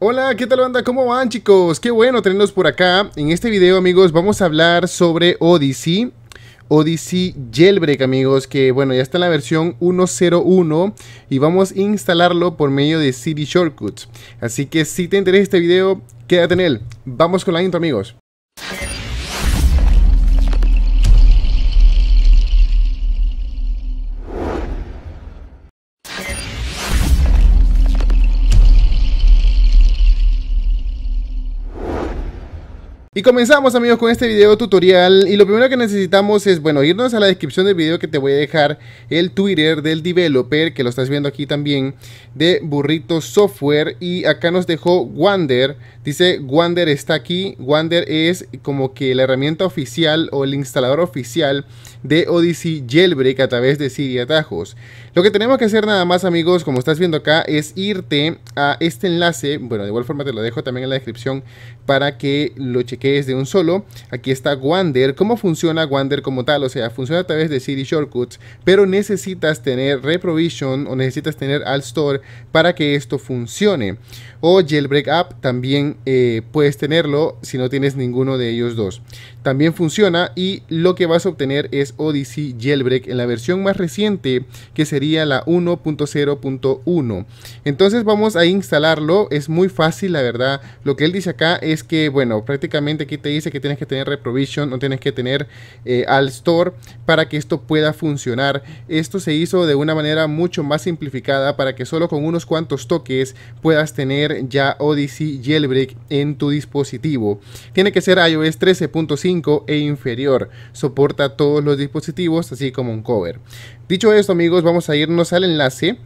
Hola, ¿qué tal banda? ¿Cómo van chicos? Qué bueno tenerlos por acá. En este video amigos vamos a hablar sobre Odyssey. Odyssey Jailbreak amigos, que bueno, ya está en la versión 1.01 y vamos a instalarlo por medio de CD Shortcuts. Así que si te interesa este video, quédate en él. Vamos con la intro amigos. Y comenzamos amigos con este video tutorial y lo primero que necesitamos es, bueno, irnos a la descripción del video que te voy a dejar el Twitter del developer, que lo estás viendo aquí también, de Burrito Software y acá nos dejó Wander, dice Wander está aquí, Wander es como que la herramienta oficial o el instalador oficial de Odyssey Jailbreak a través de Siri Atajos. Lo que tenemos que hacer nada más amigos, como estás viendo acá, es irte a este enlace, bueno, de igual forma te lo dejo también en la descripción para que lo cheques es de un solo. Aquí está Wander. ¿Cómo funciona Wander como tal? O sea, funciona a través de City Shortcuts, pero necesitas tener Reprovision o necesitas tener Alt Store para que esto funcione. O Jailbreak App también eh, puedes tenerlo si no tienes ninguno de ellos dos también funciona y lo que vas a obtener es Odyssey Jailbreak en la versión más reciente que sería la 1.0.1 entonces vamos a instalarlo es muy fácil la verdad lo que él dice acá es que bueno prácticamente aquí te dice que tienes que tener reprovision no tienes que tener eh, al store para que esto pueda funcionar esto se hizo de una manera mucho más simplificada para que solo con unos cuantos toques puedas tener ya Odyssey Jailbreak en tu dispositivo tiene que ser iOS 13.5 e inferior. Soporta todos los dispositivos, así como un cover. Dicho esto, amigos, vamos a irnos al enlace.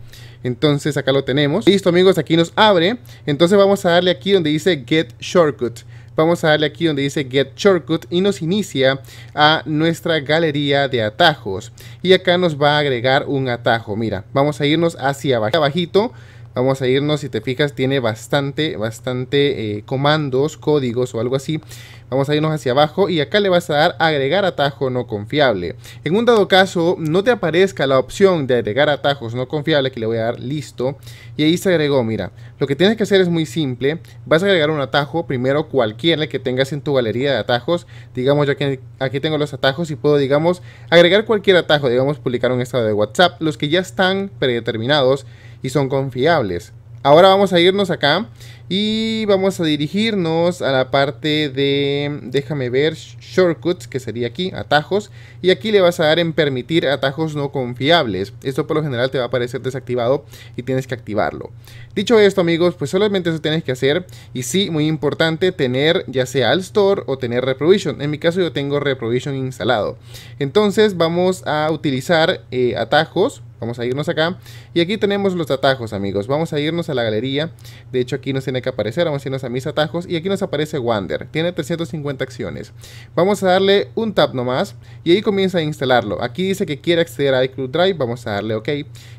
Entonces acá lo tenemos. Listo, amigos, aquí nos abre. Entonces vamos a darle aquí donde dice Get Shortcut. Vamos a darle aquí donde dice Get Shortcut y nos inicia a nuestra galería de atajos. Y acá nos va a agregar un atajo. Mira, vamos a irnos hacia abajo abajito Vamos a irnos, si te fijas, tiene bastante, bastante eh, comandos, códigos o algo así. Vamos a irnos hacia abajo y acá le vas a dar agregar atajo no confiable. En un dado caso, no te aparezca la opción de agregar atajos no confiable, que le voy a dar listo. Y ahí se agregó, mira, lo que tienes que hacer es muy simple. Vas a agregar un atajo, primero cualquiera que tengas en tu galería de atajos. Digamos, yo aquí, aquí tengo los atajos y puedo, digamos, agregar cualquier atajo. Digamos, publicar un estado de WhatsApp. Los que ya están predeterminados y son confiables. Ahora vamos a irnos acá y vamos a dirigirnos a la parte de, déjame ver, shortcuts, que sería aquí, atajos. Y aquí le vas a dar en permitir atajos no confiables. Esto por lo general te va a aparecer desactivado y tienes que activarlo. Dicho esto amigos, pues solamente eso tienes que hacer. Y sí, muy importante, tener ya sea al store o tener reprovision. En mi caso yo tengo reprovision instalado. Entonces vamos a utilizar eh, atajos vamos a irnos acá y aquí tenemos los atajos amigos vamos a irnos a la galería de hecho aquí nos tiene que aparecer, vamos a irnos a mis atajos y aquí nos aparece Wander, tiene 350 acciones. Vamos a darle un tap nomás y ahí comienza a instalarlo. Aquí dice que quiere acceder a iCloud Drive, vamos a darle OK.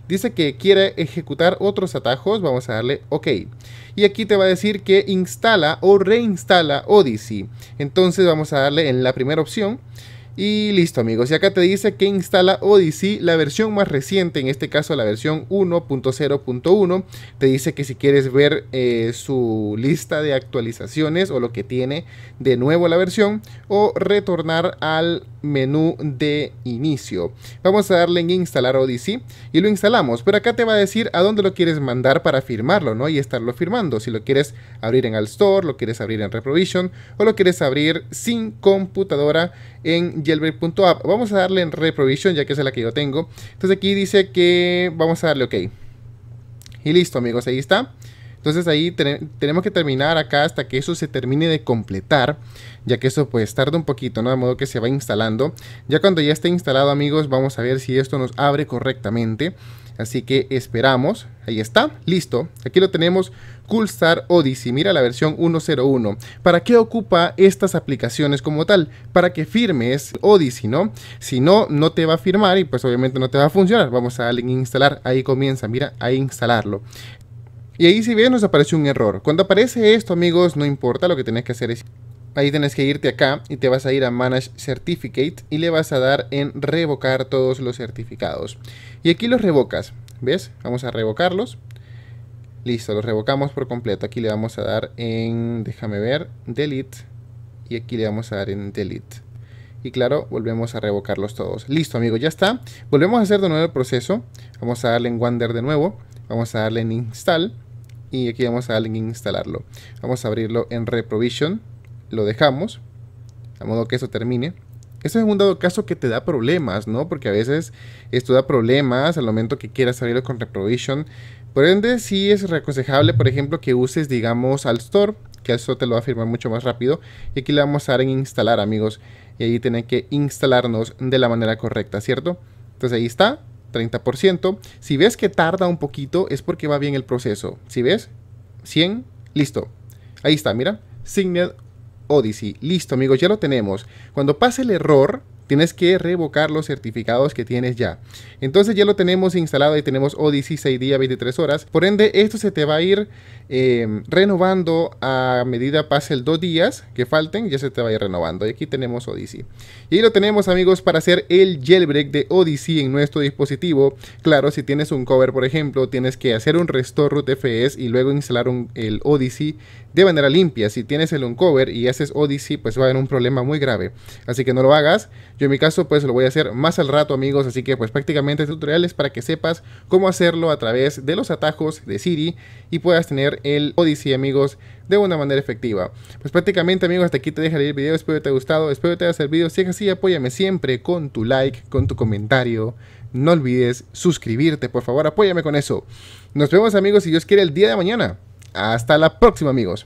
Dice que quiere ejecutar otros atajos, vamos a darle OK. Y aquí te va a decir que instala o reinstala Odyssey. Entonces vamos a darle en la primera opción y listo amigos, y acá te dice que instala Odyssey, la versión más reciente, en este caso la versión 1.0.1. Te dice que si quieres ver eh, su lista de actualizaciones o lo que tiene de nuevo la versión, o retornar al menú de inicio. Vamos a darle en instalar Odyssey y lo instalamos, pero acá te va a decir a dónde lo quieres mandar para firmarlo, ¿no? Y estarlo firmando, si lo quieres abrir en Store, lo quieres abrir en Reprovision o lo quieres abrir sin computadora en jailbreak.app. Vamos a darle en Reprovision ya que es la que yo tengo. Entonces aquí dice que vamos a darle OK. Y listo amigos, ahí está. Entonces ahí tenemos que terminar acá hasta que eso se termine de completar, ya que eso pues tarda un poquito, ¿no? De modo que se va instalando. Ya cuando ya esté instalado amigos, vamos a ver si esto nos abre correctamente. Así que esperamos. Ahí está, listo. Aquí lo tenemos, Coolstar Odyssey. Mira la versión 1.01. ¿Para qué ocupa estas aplicaciones como tal? Para que firmes Odyssey, ¿no? Si no, no te va a firmar y pues obviamente no te va a funcionar. Vamos a darle instalar. Ahí comienza, mira, a instalarlo. Y ahí si bien nos aparece un error. Cuando aparece esto, amigos, no importa, lo que tienes que hacer es... Ahí tenés que irte acá y te vas a ir a Manage Certificate y le vas a dar en revocar todos los certificados. Y aquí los revocas, ¿ves? Vamos a revocarlos. Listo, los revocamos por completo. Aquí le vamos a dar en, déjame ver, Delete. Y aquí le vamos a dar en Delete. Y claro, volvemos a revocarlos todos. Listo, amigos, ya está. Volvemos a hacer de nuevo el proceso. Vamos a darle en Wander de nuevo. Vamos a darle en install y aquí vamos a darle en instalarlo. Vamos a abrirlo en reprovision, lo dejamos, a modo que eso termine. Eso este es un dado caso que te da problemas, ¿no? Porque a veces esto da problemas al momento que quieras abrirlo con reprovision. Por ende, sí es aconsejable, por ejemplo, que uses, digamos, al store, que eso te lo va a firmar mucho más rápido. Y aquí le vamos a dar en instalar, amigos. Y ahí tiene que instalarnos de la manera correcta, ¿cierto? Entonces ahí está, 30%. Si ves que tarda un poquito, es porque va bien el proceso. Si ves, 100, listo. Ahí está, mira, Signal Odyssey. Listo, amigos, ya lo tenemos. Cuando pase el error, tienes que revocar los certificados que tienes ya. Entonces ya lo tenemos instalado y tenemos Odyssey 6 días, 23 horas. Por ende, esto se te va a ir em, renovando a medida pase el dos días que falten, ya se te va a ir renovando. Y aquí tenemos Odyssey. Y ahí lo tenemos, amigos, para hacer el jailbreak de Odyssey en nuestro dispositivo. Claro, si tienes un cover, por ejemplo, tienes que hacer un restore root FS y luego instalar un, el Odyssey de manera limpia. Si tienes el uncover y haces Odyssey, pues va a haber un problema muy grave. Así que no lo hagas. Yo en mi caso, pues lo voy a hacer más al rato, amigos. Así que pues prácticamente tutoriales para que sepas cómo hacerlo a través de los atajos de Siri y puedas tener el Odyssey, amigos, de una manera efectiva. Pues prácticamente, amigos, hasta aquí te dejaré el video. Espero que te haya gustado, espero que te haya servido. Si es así, apóyame siempre con tu like, con tu comentario. No olvides suscribirte, por favor, apóyame con eso. Nos vemos, amigos, y Dios quiere, el día de mañana hasta la próxima amigos.